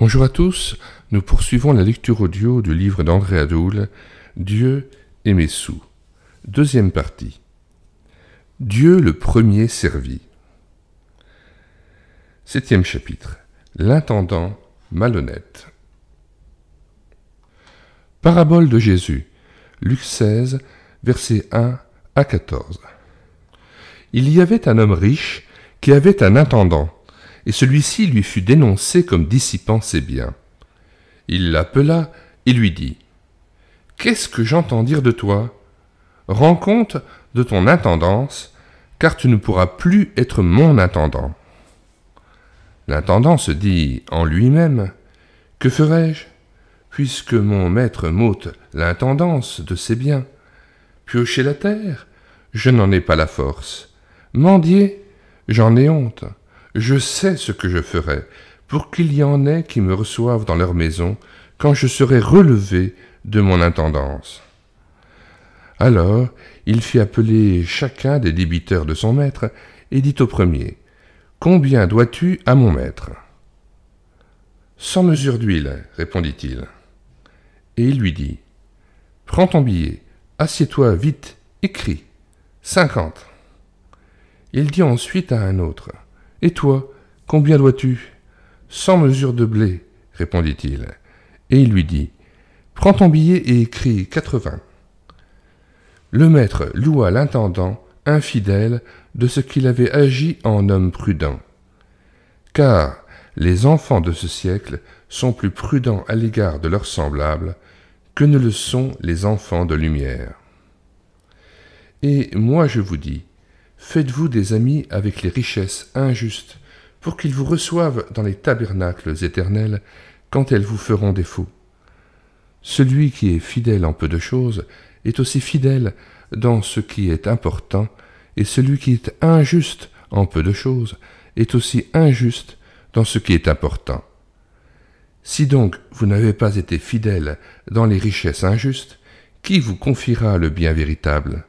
Bonjour à tous, nous poursuivons la lecture audio du livre d'André Adoul, Dieu et mes sous. Deuxième partie. Dieu le premier servi. Septième chapitre. L'intendant malhonnête. Parabole de Jésus. Luc 16, versets 1 à 14. Il y avait un homme riche qui avait un intendant et celui-ci lui fut dénoncé comme dissipant ses biens. Il l'appela et lui dit Qu'est-ce que j'entends dire de toi Rends compte de ton intendance, car tu ne pourras plus être mon intendant. L'intendant se dit en lui-même Que ferai-je Puisque mon maître m'ôte l'intendance de ses biens, piocher la terre, je n'en ai pas la force. Mendier, j'en ai honte. Je sais ce que je ferai, pour qu'il y en ait qui me reçoivent dans leur maison quand je serai relevé de mon intendance. Alors il fit appeler chacun des débiteurs de son maître, et dit au premier Combien dois-tu à mon maître Sans mesure d'huile, répondit-il. Et il lui dit Prends ton billet, assieds-toi vite, écris. Cinquante. Il dit ensuite à un autre et toi, combien dois-tu Cent mesures de blé, répondit-il. Et il lui dit Prends ton billet et écris quatre-vingts. Le maître loua l'intendant, infidèle, de ce qu'il avait agi en homme prudent. Car les enfants de ce siècle sont plus prudents à l'égard de leurs semblables que ne le sont les enfants de lumière. Et moi je vous dis, Faites-vous des amis avec les richesses injustes, pour qu'ils vous reçoivent dans les tabernacles éternels quand elles vous feront défaut. Celui qui est fidèle en peu de choses est aussi fidèle dans ce qui est important, et celui qui est injuste en peu de choses est aussi injuste dans ce qui est important. Si donc vous n'avez pas été fidèle dans les richesses injustes, qui vous confiera le bien véritable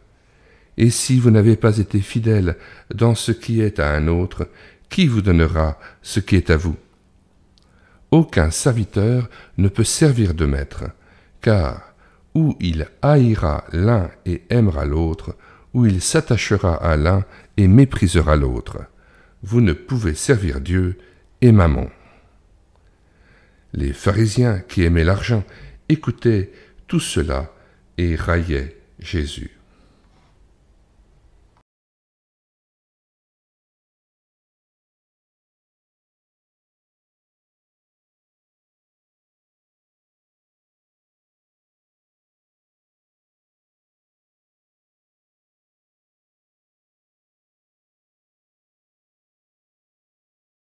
et si vous n'avez pas été fidèle dans ce qui est à un autre, qui vous donnera ce qui est à vous Aucun serviteur ne peut servir de maître, car ou il haïra l'un et aimera l'autre, ou il s'attachera à l'un et méprisera l'autre. Vous ne pouvez servir Dieu et maman. Les pharisiens qui aimaient l'argent écoutaient tout cela et raillaient Jésus.